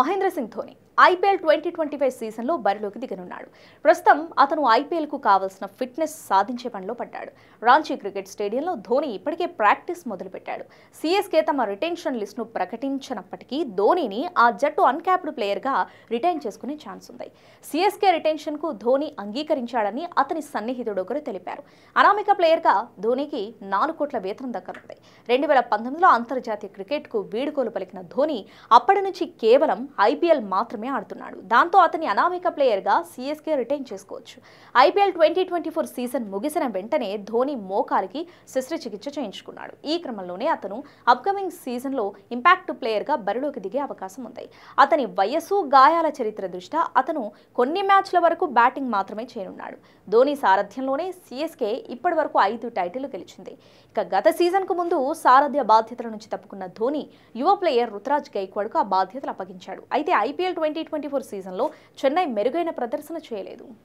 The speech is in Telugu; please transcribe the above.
Mahindra Singh Dhoni IPL twenty twenty five సీజన్లో బరిలోకి దిగనున్నాడు ప్రస్తుతం అతను ఐపీఎల్కు కావాల్సిన ఫిట్నెస్ సాధించే పనిలో పడ్డాడు రాంచీ క్రికెట్ స్టేడియంలో ధోని ఇప్పటికే ప్రాక్టీస్ మొదలుపెట్టాడు సీఎస్కే తమ రిటెన్షన్ లిస్టును ప్రకటించినప్పటికీ ధోనిని ఆ జట్టు అన్క్యాప్డ్ ప్లేయర్గా రిటైన్ చేసుకునే ఛాన్స్ ఉంది సీఎస్కే రిటెన్షన్కు ధోని అంగీకరించాడని అతని సన్నిహితుడు ఒకరు తెలిపారు అనామిక ప్లేయర్గా ధోనికి నాలుగు కోట్ల వేతనం దక్కనుంది రెండు వేల పంతొమ్మిదిలో అంతర్జాతీయ క్రికెట్కు వీడుకోలు పలికిన ధోని అప్పటి నుంచి కేవలం కేవలం ఐపీఎల్ మాత్రమే ఆడుతున్నాడు దాంతో అతని అనామిక ప్లేయర్గా సిఎస్కే రిటైన్ చేసుకోవచ్చు IPL twenty twenty four season ముగిసిన వెంటనే ధోని మోకాలికి శస్త్రచికిత్స చేయించుకున్నాడు ఈ క్రమంలోనే అతను అప్కమింగ్ సీజన్లో ఇంపాక్ట్ ప్లేయర్గా బరిలోకి దిగే అవకాశం ఉంది అతని వయస్సు గాయాల చరిత్ర దృష్ట్యా అతను కొన్ని మ్యాచ్ల వరకు బ్యాటింగ్ మాత్రమే చేయనున్నాడు ధోని సారథ్యంలోనే సిఎస్కే ఇప్పటి వరకు ఐదు టైటిల్ గెలిచింది ఇక గత సీజన్కు ముందు సారథ్య బాధ్యతల నుంచి తప్పుకున్న ధోని యువ ప్లేయర్ రుతురాజ్ గైక్వాడ్కు ఆ బాధ్యతలు అప్పగించారు అందించాడు అయితే ఐపీఎల్ ట్వంటీ ట్వంటీ ఫోర్ సీజన్లో చెన్నై మెరుగైన ప్రదర్శన చేయలేదు